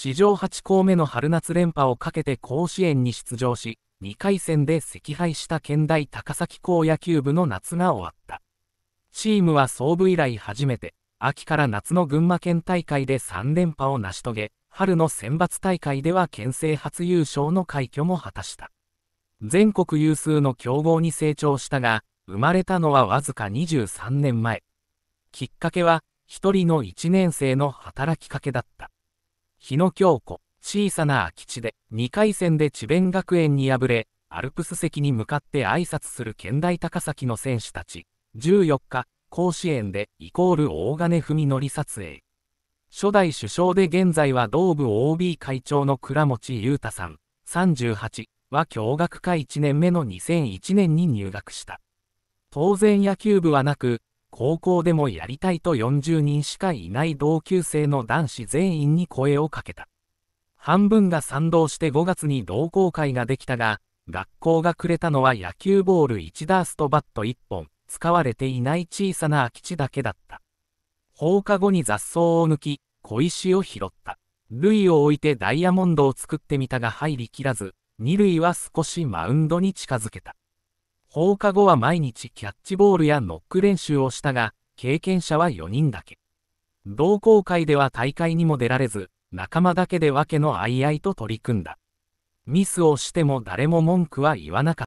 史上8校目の春夏連覇をかけて甲子園に出場し、2回戦で惜敗した県大高崎校野球部の夏が終わった。チームは創部以来初めて、秋から夏の群馬県大会で3連覇を成し遂げ、春の選抜大会では県政初優勝の快挙も果たした。全国有数の強豪に成長したが、生まれたのはわずか23年前。きっかけは、一人の1年生の働きかけだった。日野京子、小さな空き地で2回戦で智弁学園に敗れ、アルプス席に向かって挨拶する県大高崎の選手たち。14日、甲子園でイコール大金文則撮影。初代首相で現在は同部 OB 会長の倉持裕太さん、38は共学科1年目の2001年に入学した。当然野球部はなく、高校でもやりたいと40人しかいない同級生の男子全員に声をかけた。半分が賛同して5月に同好会ができたが、学校がくれたのは野球ボール1ダースとバット1本、使われていない小さな空き地だけだった。放課後に雑草を抜き、小石を拾った。類を置いてダイヤモンドを作ってみたが入りきらず、二塁は少しマウンドに近づけた。放課後は毎日キャッチボールやノック練習をしたが、経験者は4人だけ。同好会では大会にも出られず、仲間だけで訳のあいあいと取り組んだ。ミスをしても誰も文句は言わなかった。